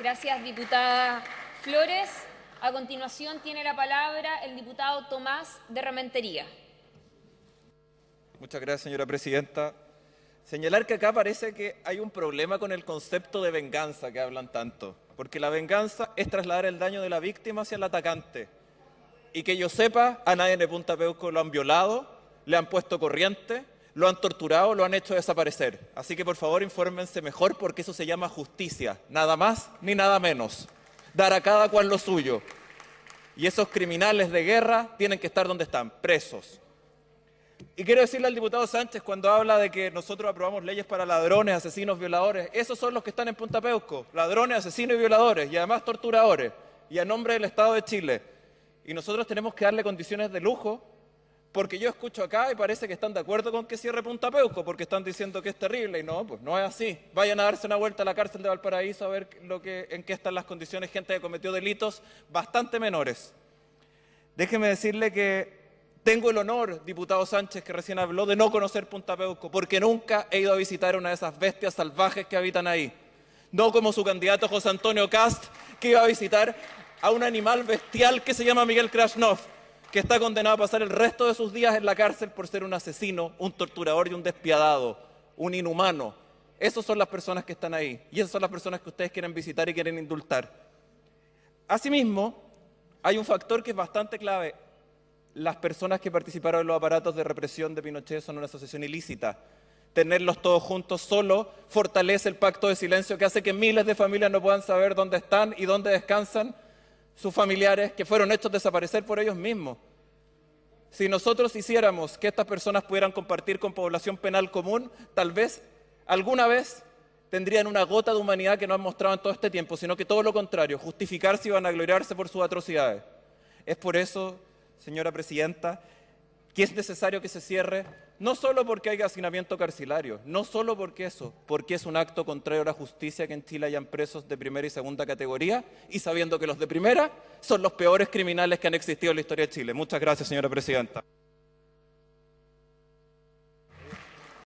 Gracias, diputada Flores. A continuación tiene la palabra el diputado Tomás de Ramentería. Muchas gracias, señora presidenta. Señalar que acá parece que hay un problema con el concepto de venganza que hablan tanto, porque la venganza es trasladar el daño de la víctima hacia el atacante. Y que yo sepa, a nadie en el Punta Peuco lo han violado, le han puesto corriente, lo han torturado, lo han hecho desaparecer. Así que por favor infórmense mejor porque eso se llama justicia, nada más ni nada menos. Dar a cada cual lo suyo. Y esos criminales de guerra tienen que estar donde están, presos. Y quiero decirle al diputado Sánchez cuando habla de que nosotros aprobamos leyes para ladrones, asesinos, violadores, esos son los que están en Punta Peuco, ladrones, asesinos y violadores, y además torturadores, y a nombre del Estado de Chile. Y nosotros tenemos que darle condiciones de lujo porque yo escucho acá y parece que están de acuerdo con que cierre Punta Peuco, porque están diciendo que es terrible. Y no, pues no es así. Vayan a darse una vuelta a la cárcel de Valparaíso a ver en qué están las condiciones. Gente que cometió delitos bastante menores. Déjenme decirle que tengo el honor, diputado Sánchez, que recién habló, de no conocer Punta Peuco, porque nunca he ido a visitar una de esas bestias salvajes que habitan ahí. No como su candidato José Antonio Cast, que iba a visitar a un animal bestial que se llama Miguel Krasnov que está condenado a pasar el resto de sus días en la cárcel por ser un asesino, un torturador y un despiadado, un inhumano. Esas son las personas que están ahí y esas son las personas que ustedes quieren visitar y quieren indultar. Asimismo, hay un factor que es bastante clave. Las personas que participaron en los aparatos de represión de Pinochet son una asociación ilícita. Tenerlos todos juntos solo fortalece el pacto de silencio que hace que miles de familias no puedan saber dónde están y dónde descansan sus familiares, que fueron hechos desaparecer por ellos mismos. Si nosotros hiciéramos que estas personas pudieran compartir con población penal común, tal vez alguna vez tendrían una gota de humanidad que no han mostrado en todo este tiempo, sino que todo lo contrario, justificarse y vanagloriarse por sus atrocidades. Es por eso, señora presidenta, que es necesario que se cierre no solo porque hay hacinamiento carcelario, no solo porque eso, porque es un acto contrario a la justicia que en Chile hayan presos de primera y segunda categoría y sabiendo que los de primera son los peores criminales que han existido en la historia de Chile. Muchas gracias, señora presidenta.